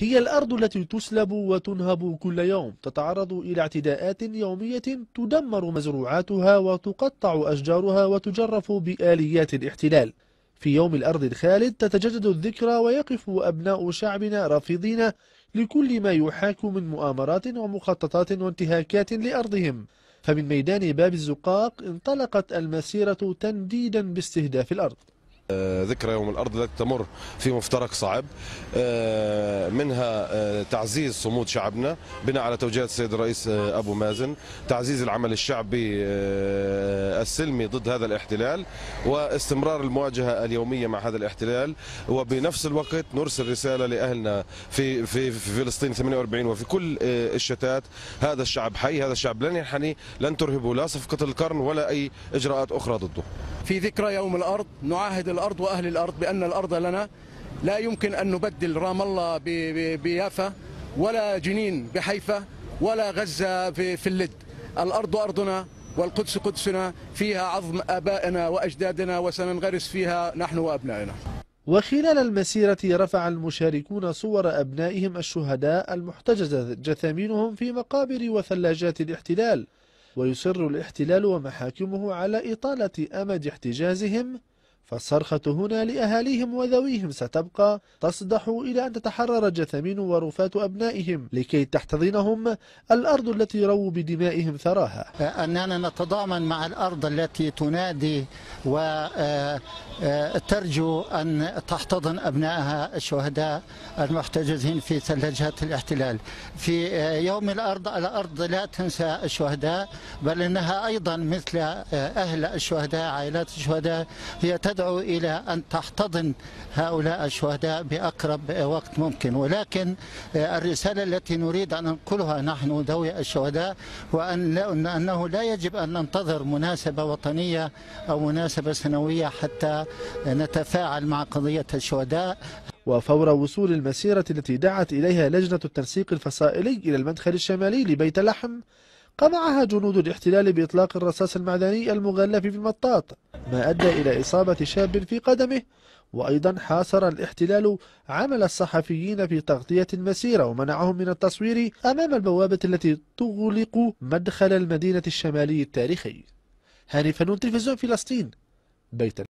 هي الأرض التي تسلب وتنهب كل يوم تتعرض إلى اعتداءات يومية تدمر مزروعاتها وتقطع أشجارها وتجرف بآليات الاحتلال في يوم الأرض الخالد تتجدد الذكرى ويقف أبناء شعبنا رافضين لكل ما يحاك من مؤامرات ومخططات وانتهاكات لأرضهم فمن ميدان باب الزقاق انطلقت المسيرة تنديدا باستهداف الأرض آه، ذكرى يوم الأرض التي تمر في مفترق صعب آه، منها آه، تعزيز صمود شعبنا بناء على توجيهات السيد الرئيس آه، ابو مازن، تعزيز العمل الشعبي آه، السلمي ضد هذا الاحتلال واستمرار المواجهه اليوميه مع هذا الاحتلال وبنفس الوقت نرسل رساله لاهلنا في في في فلسطين 48 وفي كل الشتات هذا الشعب حي، هذا الشعب لن ينحني، لن ترهبه لا صفقه القرن ولا اي اجراءات اخرى ضده. في ذكرى يوم الارض نعاهد الارض واهل الارض بان الارض لنا لا يمكن أن نبدل رام الله بيافا ولا جنين بحيفا ولا غزة في اللد الأرض أرضنا والقدس قدسنا فيها عظم أبائنا وأجدادنا وسننغرس فيها نحن وأبنائنا وخلال المسيرة رفع المشاركون صور أبنائهم الشهداء المحتجزة جثامينهم في مقابر وثلاجات الاحتلال ويصر الاحتلال ومحاكمه على إطالة أمد احتجازهم فالصرخة هنا لأهاليهم وذويهم ستبقى تصدح إلى أن تتحرر جثمين ورفات أبنائهم لكي تحتضنهم الأرض التي رووا بدمائهم ثراها أننا نتضامن مع الأرض التي تنادي و آه، آه، ترجو أن تحتضن أبنائها الشهداء المحتجزين في ثلاجات الاحتلال في آه، يوم الأرض الأرض لا تنسى الشهداء بل إنها أيضا مثل آه، أهل الشهداء عائلات الشهداء هي تدعو إلى أن تحتضن هؤلاء الشهداء بأقرب وقت ممكن ولكن الرسالة التي نريد أن ننقلها نحن ذوي الشهداء وأن أنه لا يجب أن ننتظر مناسبة وطنية أو مناسبة سنوية حتى نتفاعل مع قضية الشهداء وفور وصول المسيرة التي دعت إليها لجنة التنسيق الفصائلي إلى المدخل الشمالي لبيت لحم قمعها جنود الاحتلال بإطلاق الرصاص المعدني المغلف في المطاط ما أدى إلى إصابة شاب في قدمه وأيضا حاصر الاحتلال عمل الصحفيين في تغطية المسيرة ومنعهم من التصوير أمام البوابة التي تغلق مدخل المدينة الشمالي التاريخي هاني فنون تلفزيون فلسطين بيت